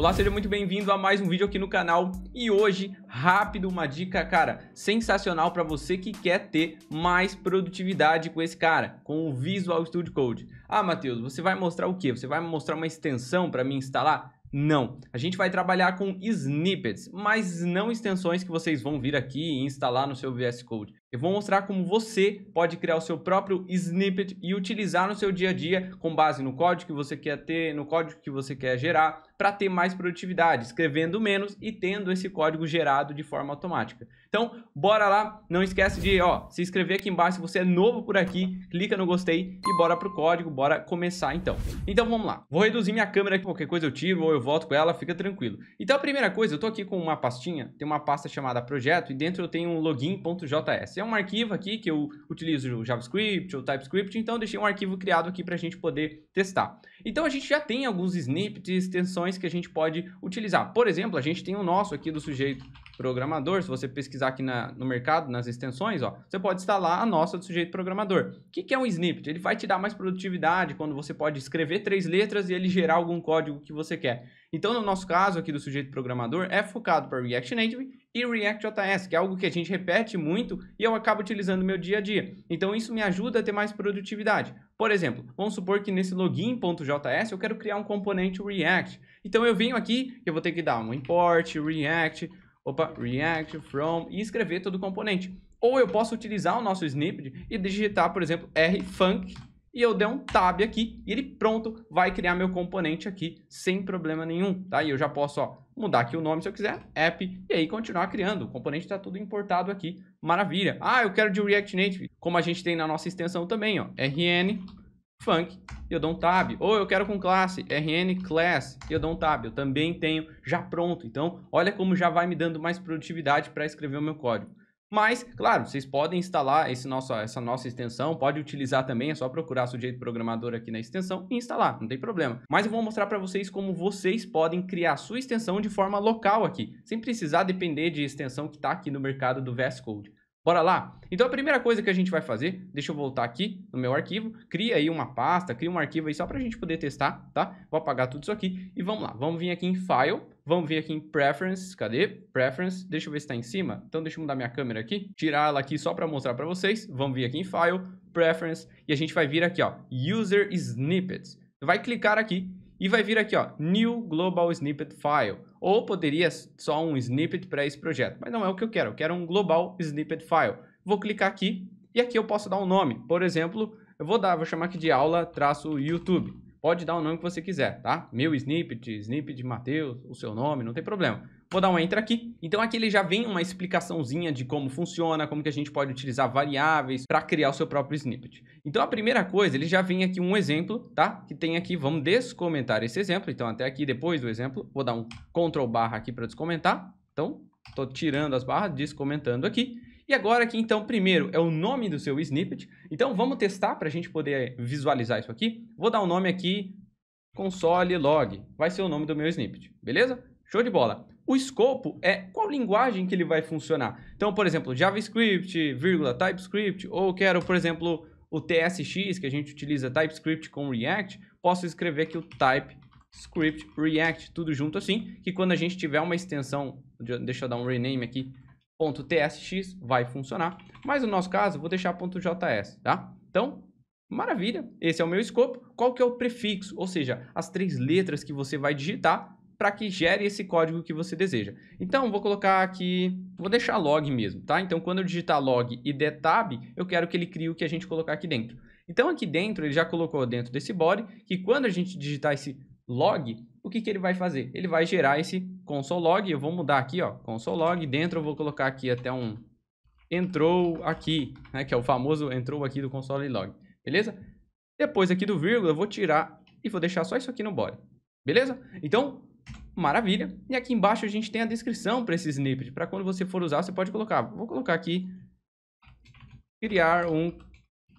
Olá, seja muito bem-vindo a mais um vídeo aqui no canal e hoje, rápido, uma dica, cara, sensacional para você que quer ter mais produtividade com esse cara, com o Visual Studio Code. Ah, Matheus, você vai mostrar o quê? Você vai mostrar uma extensão para mim instalar? Não, a gente vai trabalhar com snippets, mas não extensões que vocês vão vir aqui e instalar no seu VS Code. Eu vou mostrar como você pode criar o seu próprio snippet e utilizar no seu dia a dia com base no código que você quer ter, no código que você quer gerar, para ter mais produtividade, escrevendo menos e tendo esse código gerado de forma automática. Então, bora lá, não esquece de ó, se inscrever aqui embaixo se você é novo por aqui, clica no gostei e bora pro código, bora começar então. Então vamos lá, vou reduzir minha câmera aqui, qualquer coisa eu tiro ou eu volto com ela, fica tranquilo. Então a primeira coisa, eu tô aqui com uma pastinha, tem uma pasta chamada projeto e dentro eu tenho um login.js é um arquivo aqui que eu utilizo o JavaScript ou TypeScript, então deixei um arquivo criado aqui para a gente poder testar. Então a gente já tem alguns snippets, extensões que a gente pode utilizar. Por exemplo, a gente tem o nosso aqui do sujeito programador, se você pesquisar aqui na, no mercado, nas extensões, ó, você pode instalar a nossa do sujeito programador. O que, que é um snippet? Ele vai te dar mais produtividade quando você pode escrever três letras e ele gerar algum código que você quer. Então, no nosso caso aqui do sujeito programador, é focado para React Native e React.js, que é algo que a gente repete muito e eu acabo utilizando no meu dia a dia. Então isso me ajuda a ter mais produtividade. Por exemplo, vamos supor que nesse login.js eu quero criar um componente React. Então eu venho aqui, eu vou ter que dar um import React, opa, React from e escrever todo o componente. Ou eu posso utilizar o nosso snippet e digitar, por exemplo, rfunk.js e eu der um tab aqui e ele pronto vai criar meu componente aqui sem problema nenhum, tá? E eu já posso ó, mudar aqui o nome se eu quiser, app, e aí continuar criando. O componente está tudo importado aqui, maravilha. Ah, eu quero de React Native, como a gente tem na nossa extensão também, ó, RN Funk, eu dou um tab. Ou eu quero com classe, RN Class, eu dou um tab. Eu também tenho já pronto. Então, olha como já vai me dando mais produtividade para escrever o meu código. Mas, claro, vocês podem instalar esse nosso, essa nossa extensão, pode utilizar também, é só procurar sujeito programador aqui na extensão e instalar, não tem problema. Mas eu vou mostrar para vocês como vocês podem criar sua extensão de forma local aqui, sem precisar depender de extensão que está aqui no mercado do VS Code. Bora lá? Então a primeira coisa que a gente vai fazer, deixa eu voltar aqui no meu arquivo, cria aí uma pasta, cria um arquivo aí só para a gente poder testar, tá? Vou apagar tudo isso aqui e vamos lá, vamos vir aqui em File, Vamos vir aqui em Preference, cadê? Preference, deixa eu ver se está em cima. Então deixa eu mudar minha câmera aqui, tirar ela aqui só para mostrar para vocês. Vamos vir aqui em File, Preference, e a gente vai vir aqui, ó, User Snippets. Vai clicar aqui e vai vir aqui, ó, New Global Snippet File. Ou poderia só um snippet para esse projeto, mas não é o que eu quero. Eu quero um Global Snippet File. Vou clicar aqui e aqui eu posso dar um nome. Por exemplo, eu vou dar, vou chamar aqui de aula-youtube. Pode dar o nome que você quiser, tá? Meu snippet, snippet de Matheus, o seu nome, não tem problema. Vou dar um enter aqui. Então aqui ele já vem uma explicaçãozinha de como funciona, como que a gente pode utilizar variáveis para criar o seu próprio snippet. Então a primeira coisa, ele já vem aqui um exemplo, tá? Que tem aqui, vamos descomentar esse exemplo. Então até aqui, depois do exemplo, vou dar um control barra aqui para descomentar. Então, estou tirando as barras, descomentando aqui. E agora aqui, então, primeiro é o nome do seu snippet. Então, vamos testar para a gente poder visualizar isso aqui. Vou dar o um nome aqui, console log. Vai ser o nome do meu snippet, beleza? Show de bola. O escopo é qual linguagem que ele vai funcionar. Então, por exemplo, JavaScript, vírgula, TypeScript, ou quero, por exemplo, o TSX, que a gente utiliza TypeScript com React, posso escrever aqui o TypeScript React, tudo junto assim, que quando a gente tiver uma extensão, deixa eu dar um rename aqui, .tsx vai funcionar, mas no nosso caso vou deixar .js, tá? Então, maravilha, esse é o meu escopo. Qual que é o prefixo, ou seja, as três letras que você vai digitar para que gere esse código que você deseja. Então, vou colocar aqui, vou deixar log mesmo, tá? Então, quando eu digitar log e detab, eu quero que ele crie o que a gente colocar aqui dentro. Então, aqui dentro, ele já colocou dentro desse body, que quando a gente digitar esse log, o que, que ele vai fazer? Ele vai gerar esse console log, eu vou mudar aqui, ó, console log, dentro eu vou colocar aqui até um entrou aqui, né, que é o famoso entrou aqui do console log, beleza? Depois aqui do vírgula eu vou tirar e vou deixar só isso aqui no body, beleza? Então, maravilha. E aqui embaixo a gente tem a descrição para esse snippet, para quando você for usar você pode colocar, vou colocar aqui criar um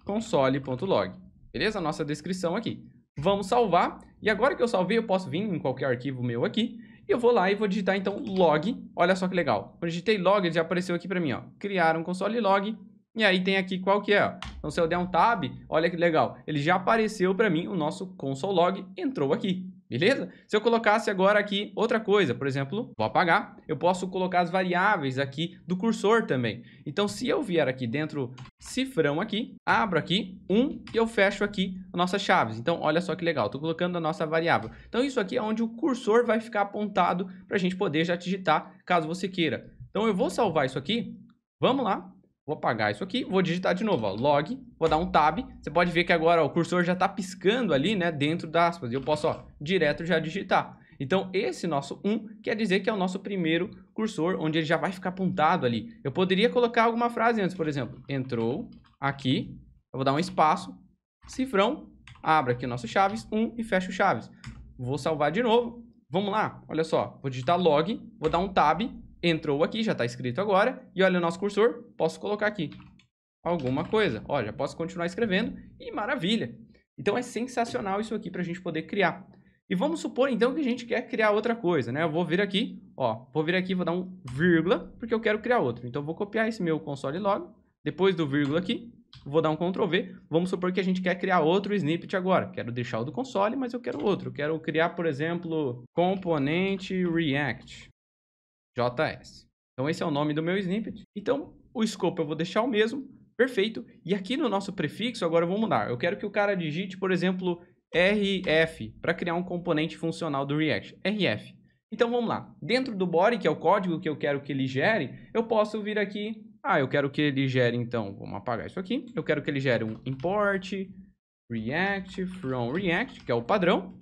console.log, beleza? Nossa descrição aqui. Vamos salvar, e agora que eu salvei eu posso vir em qualquer arquivo meu aqui e eu vou lá e vou digitar então log. Olha só que legal. Quando eu digitei log, ele já apareceu aqui para mim, ó. Criar um console log. E aí tem aqui qual que é, ó. Então se eu der um tab, olha que legal. Ele já apareceu para mim o nosso console log entrou aqui beleza? Se eu colocasse agora aqui outra coisa, por exemplo, vou apagar, eu posso colocar as variáveis aqui do cursor também. Então, se eu vier aqui dentro, cifrão aqui, abro aqui, 1 um, e eu fecho aqui as nossas chaves. Então, olha só que legal, estou colocando a nossa variável. Então, isso aqui é onde o cursor vai ficar apontado para a gente poder já digitar caso você queira. Então, eu vou salvar isso aqui, vamos lá, Vou apagar isso aqui, vou digitar de novo, ó, log, vou dar um tab. Você pode ver que agora ó, o cursor já está piscando ali, né, dentro da aspas. E eu posso, ó, direto já digitar. Então, esse nosso 1 quer dizer que é o nosso primeiro cursor, onde ele já vai ficar apontado ali. Eu poderia colocar alguma frase antes, por exemplo, entrou aqui, eu vou dar um espaço, cifrão, abre aqui o nosso chaves, 1 e fecha o chaves. Vou salvar de novo. Vamos lá, olha só, vou digitar log, vou dar um tab, entrou aqui, já está escrito agora, e olha o nosso cursor, posso colocar aqui alguma coisa. Ó, já posso continuar escrevendo e maravilha. Então é sensacional isso aqui para a gente poder criar. E vamos supor então que a gente quer criar outra coisa, né? Eu vou vir aqui, ó, vou vir aqui, vou dar um vírgula, porque eu quero criar outro. Então eu vou copiar esse meu console log, depois do vírgula aqui, vou dar um Ctrl V. Vamos supor que a gente quer criar outro snippet agora. Quero deixar o do console, mas eu quero outro. Eu quero criar, por exemplo, componente React. JS. Então esse é o nome do meu snippet. Então o scope eu vou deixar o mesmo, perfeito. E aqui no nosso prefixo agora eu vou mudar. Eu quero que o cara digite, por exemplo, RF para criar um componente funcional do React, RF. Então vamos lá. Dentro do body, que é o código que eu quero que ele gere, eu posso vir aqui, ah, eu quero que ele gere então, vamos apagar isso aqui. Eu quero que ele gere um import React from React, que é o padrão.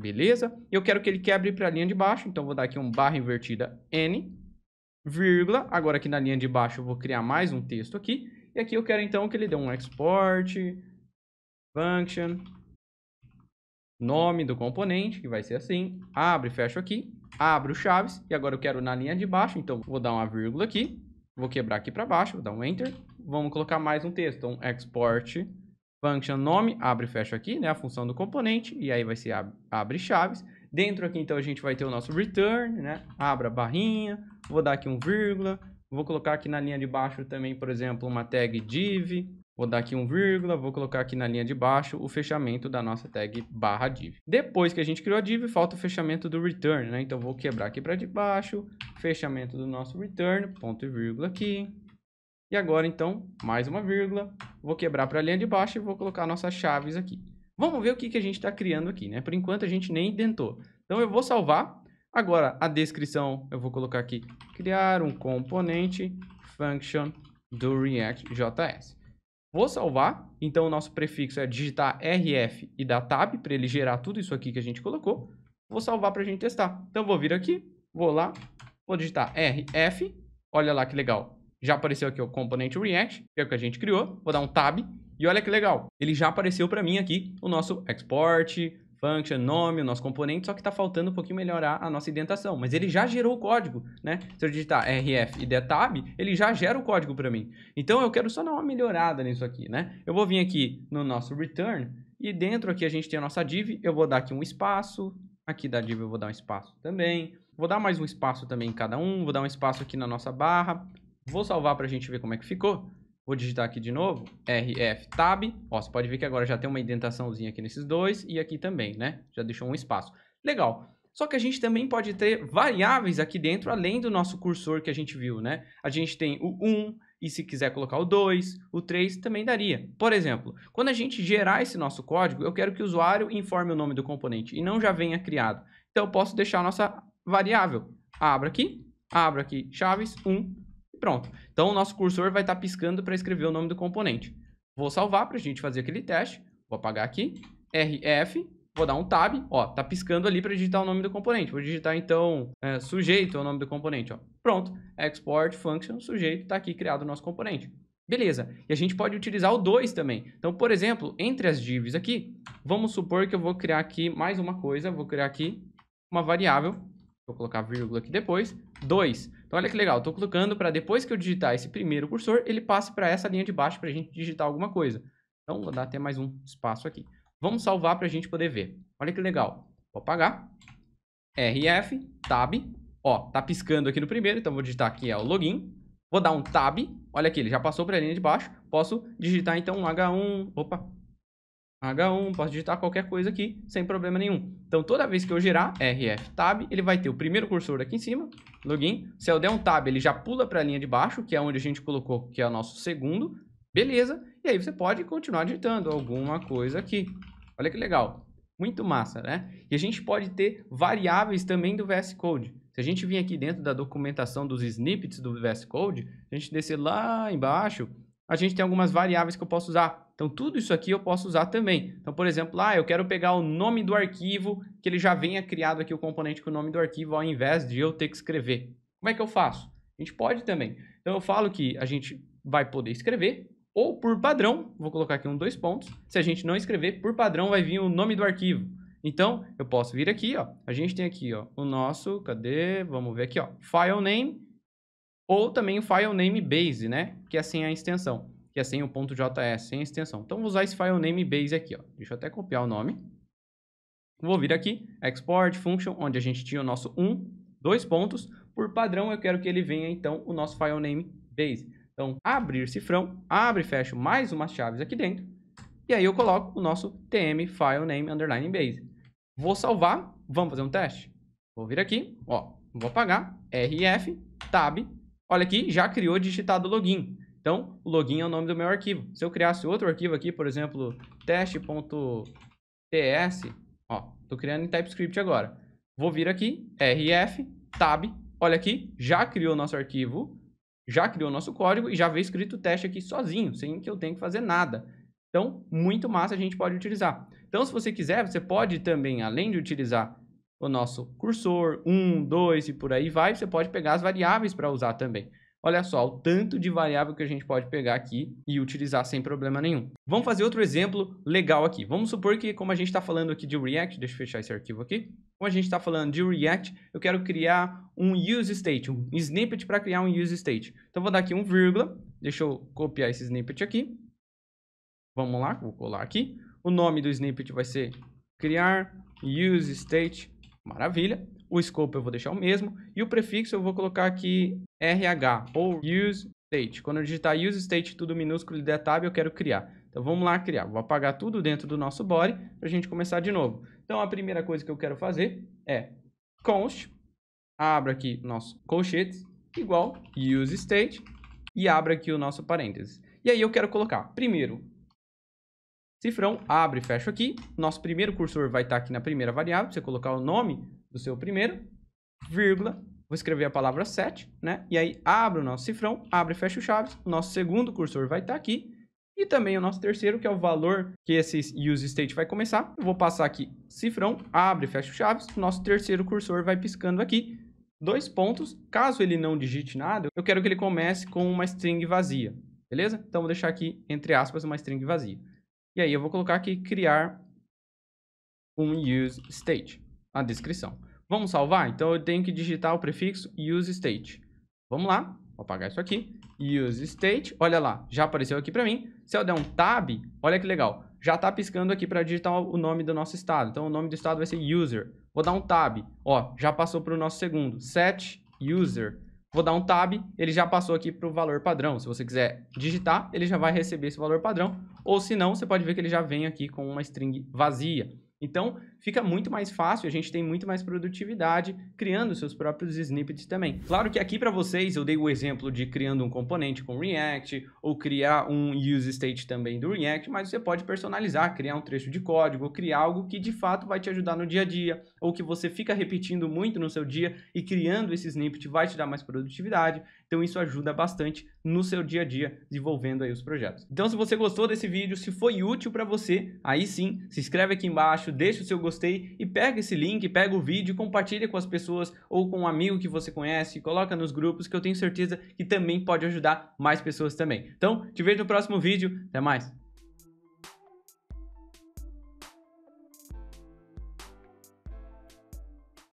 Beleza? Eu quero que ele quebre para a linha de baixo, então vou dar aqui um barra invertida N, vírgula. Agora aqui na linha de baixo eu vou criar mais um texto aqui. E aqui eu quero então que ele dê um export, function, nome do componente, que vai ser assim. Abre, fecho aqui, abro chaves. E agora eu quero na linha de baixo, então vou dar uma vírgula aqui. Vou quebrar aqui para baixo, vou dar um enter. Vamos colocar mais um texto, então export, function nome, abre e fecha aqui, né, a função do componente, e aí vai ser abre, abre chaves. Dentro aqui, então, a gente vai ter o nosso return, né, abra a barrinha, vou dar aqui um vírgula, vou colocar aqui na linha de baixo também, por exemplo, uma tag div, Vou dar aqui um vírgula, vou colocar aqui na linha de baixo o fechamento da nossa tag barra div. Depois que a gente criou a div, falta o fechamento do return, né? Então, vou quebrar aqui para de baixo, fechamento do nosso return, ponto e vírgula aqui, e agora, então, mais uma vírgula, vou quebrar para a linha de baixo e vou colocar nossas chaves aqui. Vamos ver o que, que a gente está criando aqui, né? Por enquanto a gente nem indentou. Então eu vou salvar. Agora, a descrição, eu vou colocar aqui, criar um componente function do React JS. Vou salvar, então o nosso prefixo é digitar rf e dar tab para ele gerar tudo isso aqui que a gente colocou. Vou salvar para a gente testar. Então vou vir aqui, vou lá, vou digitar rf, olha lá que legal, já apareceu aqui o componente React, que é o que a gente criou. Vou dar um tab e olha que legal. Ele já apareceu para mim aqui o nosso export, function, nome, o nosso componente, só que está faltando um pouquinho melhorar a nossa indentação. Mas ele já gerou o código, né? Se eu digitar RF e der tab, ele já gera o código para mim. Então eu quero só dar uma melhorada nisso aqui, né? Eu vou vir aqui no nosso return e dentro aqui a gente tem a nossa div, eu vou dar aqui um espaço, aqui da div eu vou dar um espaço também, vou dar mais um espaço também em cada um, vou dar um espaço aqui na nossa barra, Vou salvar para a gente ver como é que ficou. Vou digitar aqui de novo, RF Tab. Ó, você pode ver que agora já tem uma indentaçãozinha aqui nesses dois e aqui também, né? Já deixou um espaço. Legal. Só que a gente também pode ter variáveis aqui dentro, além do nosso cursor que a gente viu, né? A gente tem o 1, e se quiser colocar o 2, o 3 também daria. Por exemplo, quando a gente gerar esse nosso código, eu quero que o usuário informe o nome do componente e não já venha criado. Então eu posso deixar a nossa variável. Abra aqui, abra aqui chaves 1, pronto. Então, o nosso cursor vai estar tá piscando para escrever o nome do componente. Vou salvar para a gente fazer aquele teste. Vou apagar aqui, RF, vou dar um tab, ó, tá piscando ali para digitar o nome do componente. Vou digitar, então, é, sujeito é o nome do componente, ó. Pronto, export function, sujeito, está aqui criado o nosso componente. Beleza, e a gente pode utilizar o 2 também. Então, por exemplo, entre as divs aqui, vamos supor que eu vou criar aqui mais uma coisa, vou criar aqui uma variável Vou colocar vírgula aqui depois. 2. Então, olha que legal. Estou colocando para depois que eu digitar esse primeiro cursor, ele passe para essa linha de baixo para a gente digitar alguma coisa. Então, vou dar até mais um espaço aqui. Vamos salvar para a gente poder ver. Olha que legal. Vou apagar. RF, Tab. Ó, tá piscando aqui no primeiro, então vou digitar aqui é o login. Vou dar um Tab. Olha aqui, ele já passou para a linha de baixo. Posso digitar, então, um H1... Opa, H1, posso digitar qualquer coisa aqui, sem problema nenhum. Então, toda vez que eu girar, RF Tab, ele vai ter o primeiro cursor aqui em cima, login. Se eu der um Tab, ele já pula para a linha de baixo, que é onde a gente colocou, que é o nosso segundo. Beleza. E aí você pode continuar digitando alguma coisa aqui. Olha que legal. Muito massa, né? E a gente pode ter variáveis também do VS Code. Se a gente vir aqui dentro da documentação dos snippets do VS Code, a gente descer lá embaixo, a gente tem algumas variáveis que eu posso usar. Então, tudo isso aqui eu posso usar também. Então, por exemplo, lá ah, eu quero pegar o nome do arquivo, que ele já venha criado aqui o componente com o nome do arquivo, ao invés de eu ter que escrever. Como é que eu faço? A gente pode também. Então, eu falo que a gente vai poder escrever, ou por padrão, vou colocar aqui um dois pontos, se a gente não escrever, por padrão vai vir o nome do arquivo. Então, eu posso vir aqui, ó, a gente tem aqui, ó, o nosso, cadê? Vamos ver aqui, ó, file name, ou também o file name base, né, que é assim a extensão que é sem o ponto .js, sem extensão. Então, vou usar esse file name base aqui, ó. Deixa eu até copiar o nome. Vou vir aqui, export function, onde a gente tinha o nosso 1, um, dois pontos. Por padrão, eu quero que ele venha, então, o nosso file name base. Então, abrir cifrão, abre e fecho mais umas chaves aqui dentro. E aí eu coloco o nosso tm file name underline base. Vou salvar, vamos fazer um teste? Vou vir aqui, ó, vou apagar, rf, tab. Olha aqui, já criou digitado login. Então, o login é o nome do meu arquivo. Se eu criasse outro arquivo aqui, por exemplo, teste.ts, ó, tô criando em TypeScript agora. Vou vir aqui, rf, tab, olha aqui, já criou nosso arquivo, já criou nosso código e já veio escrito o teste aqui sozinho, sem que eu tenha que fazer nada. Então, muito massa a gente pode utilizar. Então, se você quiser, você pode também, além de utilizar o nosso cursor, 1, um, 2 e por aí vai, você pode pegar as variáveis para usar também. Olha só, o tanto de variável que a gente pode pegar aqui e utilizar sem problema nenhum. Vamos fazer outro exemplo legal aqui. Vamos supor que, como a gente está falando aqui de React, deixa eu fechar esse arquivo aqui. Como a gente está falando de React, eu quero criar um use state, um snippet para criar um use state. Então, vou dar aqui um vírgula, deixa eu copiar esse snippet aqui. Vamos lá, vou colar aqui. O nome do snippet vai ser criar use state Maravilha. O scope eu vou deixar o mesmo. E o prefixo eu vou colocar aqui RH ou use state. Quando eu digitar use state tudo minúsculo e tab, eu quero criar. Então vamos lá criar. Vou apagar tudo dentro do nosso body para a gente começar de novo. Então a primeira coisa que eu quero fazer é const, abro aqui nosso colchete igual use state e abro aqui o nosso parênteses. E aí eu quero colocar, primeiro, Cifrão, abre e fecha aqui. Nosso primeiro cursor vai estar tá aqui na primeira variável. Você colocar o nome do seu primeiro, vírgula, vou escrever a palavra 7, né? E aí abre o nosso cifrão, abre e fecha o chaves. Nosso segundo cursor vai estar tá aqui. E também o nosso terceiro, que é o valor que esse use state vai começar. Eu vou passar aqui cifrão, abre e fecha o chaves. Nosso terceiro cursor vai piscando aqui. Dois pontos. Caso ele não digite nada, eu quero que ele comece com uma string vazia. Beleza? Então, vou deixar aqui, entre aspas, uma string vazia. E aí eu vou colocar aqui criar um use state, a descrição. Vamos salvar? Então eu tenho que digitar o prefixo use state. Vamos lá, vou apagar isso aqui. Use state, olha lá, já apareceu aqui para mim. Se eu der um tab, olha que legal, já está piscando aqui para digitar o nome do nosso estado. Então o nome do estado vai ser user. Vou dar um tab, ó, já passou para o nosso segundo, set user. Vou dar um tab, ele já passou aqui para o valor padrão. Se você quiser digitar, ele já vai receber esse valor padrão. Ou se não, você pode ver que ele já vem aqui com uma string vazia. Então, fica muito mais fácil, a gente tem muito mais produtividade criando seus próprios snippets também. Claro que aqui para vocês eu dei o exemplo de criando um componente com React ou criar um use state também do React, mas você pode personalizar, criar um trecho de código, criar algo que de fato vai te ajudar no dia a dia ou que você fica repetindo muito no seu dia e criando esse snippet vai te dar mais produtividade. Então, isso ajuda bastante no seu dia a dia desenvolvendo aí os projetos. Então, se você gostou desse vídeo, se foi útil para você, aí sim, se inscreve aqui embaixo, embaixo, deixa o seu gostei e pega esse link, pega o vídeo, compartilha com as pessoas ou com um amigo que você conhece, coloca nos grupos que eu tenho certeza que também pode ajudar mais pessoas também. Então, te vejo no próximo vídeo, até mais!